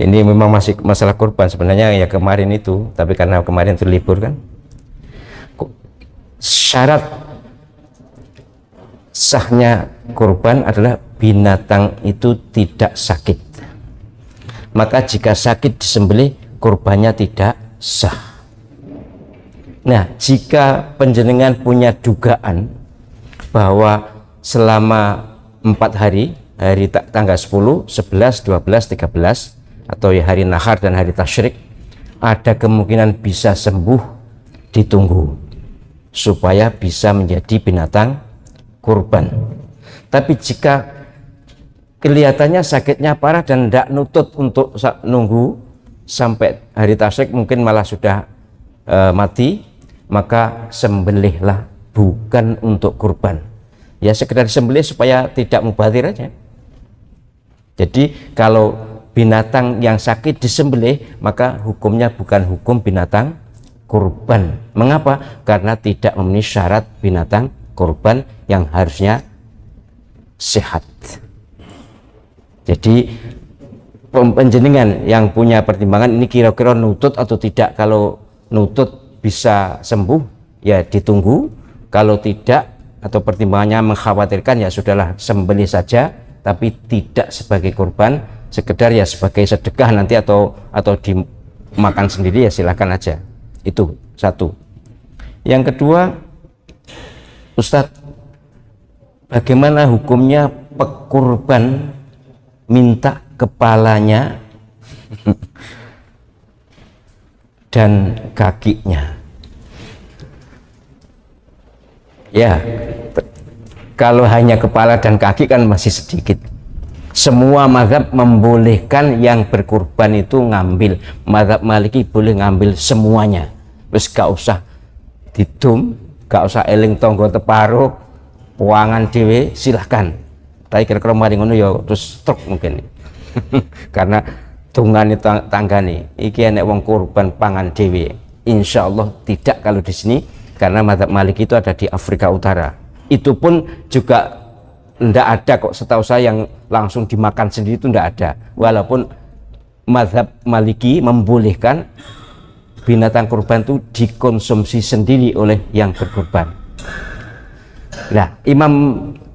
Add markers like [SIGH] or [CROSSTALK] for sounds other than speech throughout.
ini memang masih masalah kurban sebenarnya ya kemarin itu tapi karena kemarin terlibur kan syarat sahnya kurban adalah binatang itu tidak sakit maka jika sakit disembelih kurbannya tidak sah nah jika penjenengan punya dugaan bahwa selama empat hari hari tanggal 10, 11, 12, 13 atau ya hari nahar dan hari tasyrik ada kemungkinan bisa sembuh ditunggu supaya bisa menjadi binatang kurban tapi jika kelihatannya sakitnya parah dan tidak nutut untuk nunggu sampai hari tasyrik mungkin malah sudah e, mati maka sembelihlah bukan untuk kurban ya sekedar sembelih supaya tidak mubazir aja jadi kalau binatang yang sakit disembelih maka hukumnya bukan hukum binatang kurban mengapa karena tidak memenuhi syarat binatang kurban yang harusnya sehat jadi penjenengan yang punya pertimbangan ini kira-kira nutut atau tidak kalau nutut bisa sembuh ya ditunggu kalau tidak atau pertimbangannya mengkhawatirkan ya sudahlah sembelih saja tapi tidak sebagai korban sekedar ya sebagai sedekah nanti atau atau dimakan sendiri ya silahkan aja itu satu yang kedua Ustadz bagaimana hukumnya pekurban minta kepalanya [LAUGHS] dan kakinya ya kalau hanya kepala dan kaki kan masih sedikit semua madhab membolehkan yang berkurban itu ngambil madhab maliki boleh ngambil semuanya terus gak usah didum gak usah eling tonggo teparo puangan dewe silahkan tapi kira-kira mari ngono ya terus truk mungkin [LAUGHS] karena tangga nih iki enek wong kurban pangan dewe insya Allah tidak kalau di sini karena madhab maliki itu ada di Afrika Utara itu pun juga ndak ada kok setahu saya yang langsung dimakan sendiri itu ndak ada walaupun madhab maliki membolehkan binatang kurban itu dikonsumsi sendiri oleh yang berkurban nah Imam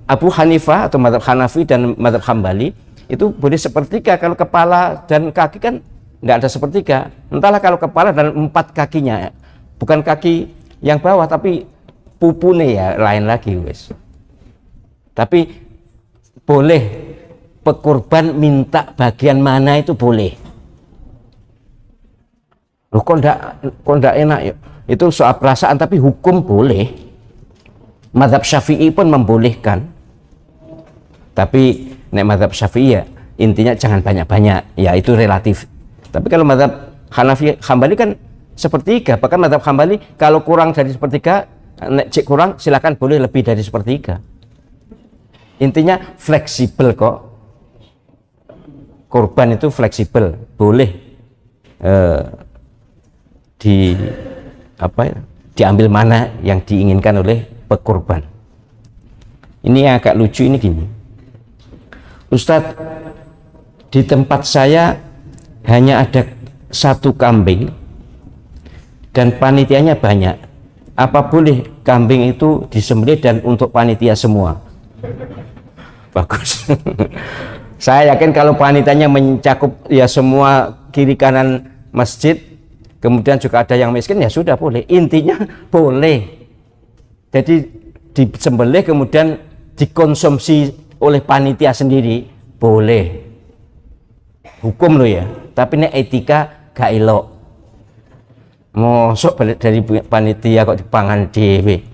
Abu Hanifah atau madhab Hanafi dan madhab Hambali itu boleh sepertiga kalau kepala dan kaki kan ndak ada sepertiga entahlah kalau kepala dan empat kakinya bukan kaki yang bawah tapi pupune ya lain lagi wes tapi boleh pekurban minta bagian mana itu boleh. Loh, kok enggak, kok enggak enak ya? Itu soal perasaan tapi hukum boleh. Madhab Syafi'i pun membolehkan. Tapi nek madhab Syafi'i ya intinya jangan banyak-banyak. Ya itu relatif. Tapi kalau madhab Hanafi Hambali kan sepertiga. Bahkan madhab Hambali kalau kurang dari sepertiga, nek cek kurang silakan boleh lebih dari sepertiga intinya fleksibel kok korban itu fleksibel boleh eh, di apa ya, diambil mana yang diinginkan oleh pekorban ini yang agak lucu ini gini Ustadz di tempat saya hanya ada satu kambing dan panitianya banyak apa boleh kambing itu disembelih dan untuk panitia semua bagus [LAUGHS] saya yakin kalau panitanya mencakup ya semua kiri kanan masjid kemudian juga ada yang miskin ya sudah boleh intinya [LAUGHS] boleh jadi disembelih kemudian dikonsumsi oleh panitia sendiri boleh hukum lo ya tapi ini etika gak elok mosok balik dari panitia kok dipangan dewe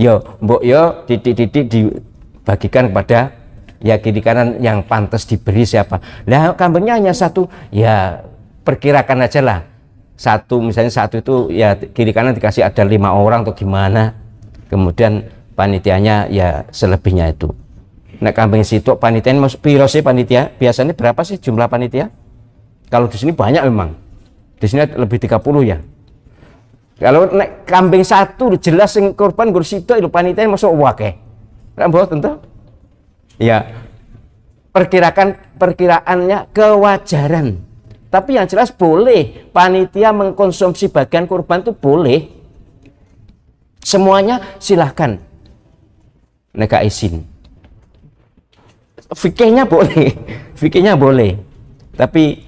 yo mbok yo titik-titik dibagikan kepada ya kiri kanan yang pantas diberi siapa nah kambingnya hanya satu ya perkirakan aja lah satu misalnya satu itu ya kiri kanan dikasih ada lima orang atau gimana kemudian panitianya ya selebihnya itu nah kambing situ panitia mas piro sih panitia biasanya berapa sih jumlah panitia kalau di sini banyak memang di sini lebih 30 ya kalau naik kambing satu jelas yang korban kursi situ itu panitia masuk wake rambut tentu ya perkirakan perkiraannya kewajaran tapi yang jelas boleh panitia mengkonsumsi bagian kurban itu boleh semuanya silahkan nega izin fikihnya boleh [LAUGHS] fikihnya boleh tapi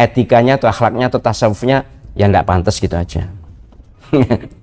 etikanya atau akhlaknya atau tasawufnya yang tidak pantas gitu aja [LAUGHS]